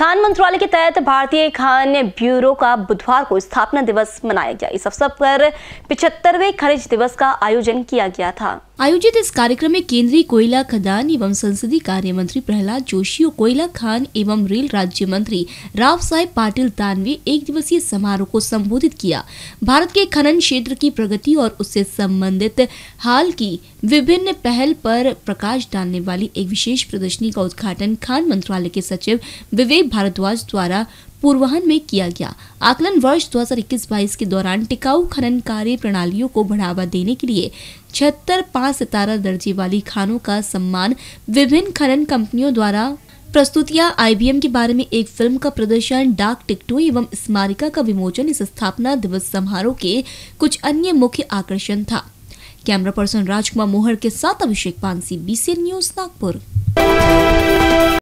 खान मंत्रालय के तहत भारतीय खान ब्यूरो का बुधवार को स्थापना दिवस मनाया गया इस अवसर पर पिछहत्तरवें खनिज दिवस का आयोजन किया गया था आयोजित इस कार्यक्रम में केंद्रीय कोयला खदान एवं संसदीय कार्य मंत्री प्रहलाद जोशी और कोयला खान एवं रेल राज्य मंत्री राव साहेब पाटिल दानवे एक दिवसीय समारोह को संबोधित किया भारत के खनन क्षेत्र की प्रगति और उससे संबंधित हाल की विभिन्न पहल पर प्रकाश डालने वाली एक विशेष प्रदर्शनी का उद्घाटन खान मंत्रालय के सचिव विवेक भारद्वाज द्वारा पूर्वाहन में किया गया आकलन वर्ष 2021-22 के दौरान टिकाऊ खनन कार्य प्रणालियों को बढ़ावा देने के लिए छिहत्तर पाँच सितारा दर्जे वाली खानों का सम्मान विभिन्न खनन कंपनियों द्वारा प्रस्तुतियां आईबीएम के बारे में एक फिल्म का प्रदर्शन डाक टिकटों एवं स्मारिका का विमोचन इस स्थापना दिवस समारोह के कुछ अन्य मुख्य आकर्षण था कैमरा पर्सन राजकुमार मोहर के साथ अभिषेक पानसी बीसी न्यूज नागपुर